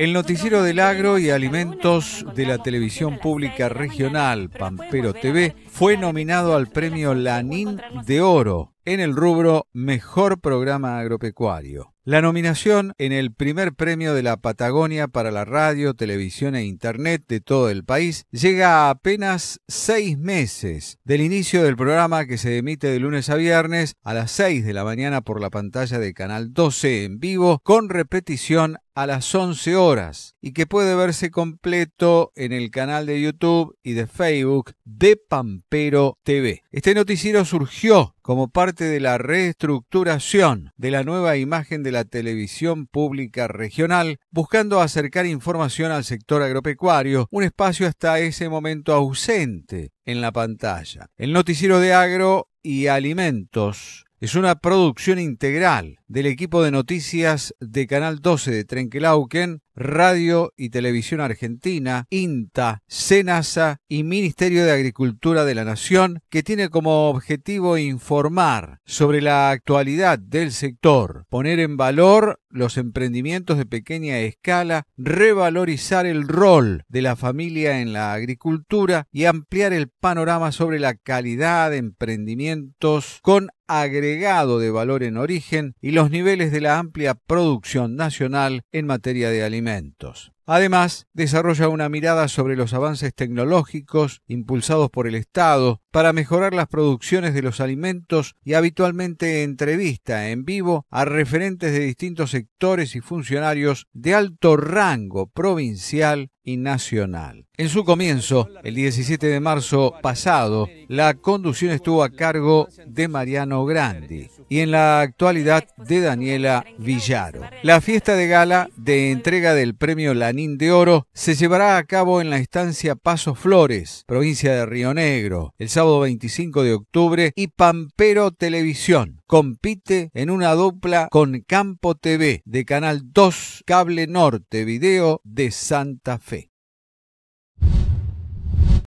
El noticiero del agro y alimentos de la televisión pública regional, Pampero TV, fue nominado al premio Lanín de Oro en el rubro Mejor Programa Agropecuario. La nominación en el primer premio de la Patagonia para la radio, televisión e internet de todo el país llega a apenas seis meses del inicio del programa que se emite de lunes a viernes a las 6 de la mañana por la pantalla de Canal 12 en vivo con repetición a las 11 horas y que puede verse completo en el canal de YouTube y de Facebook de Pampa. Pero TV. Este noticiero surgió como parte de la reestructuración de la nueva imagen de la televisión pública regional, buscando acercar información al sector agropecuario, un espacio hasta ese momento ausente en la pantalla. El noticiero de agro y alimentos es una producción integral del equipo de noticias de Canal 12 de Trenquelauquen, Radio y Televisión Argentina, INTA, SENASA y Ministerio de Agricultura de la Nación, que tiene como objetivo informar sobre la actualidad del sector, poner en valor los emprendimientos de pequeña escala, revalorizar el rol de la familia en la agricultura y ampliar el panorama sobre la calidad de emprendimientos con agregado de valor en origen y los niveles de la amplia producción nacional en materia de alimentos. Además, desarrolla una mirada sobre los avances tecnológicos impulsados por el Estado para mejorar las producciones de los alimentos y habitualmente entrevista en vivo a referentes de distintos sectores y funcionarios de alto rango provincial y nacional. En su comienzo, el 17 de marzo pasado, la conducción estuvo a cargo de Mariano Grandi y en la actualidad de Daniela Villaro. La fiesta de gala de entrega del premio Lanín de Oro se llevará a cabo en la estancia Paso Flores, provincia de Río Negro, el sábado 25 de octubre y Pampero Televisión compite en una dupla con Campo TV de Canal 2 Cable Norte Video de Santa Fe.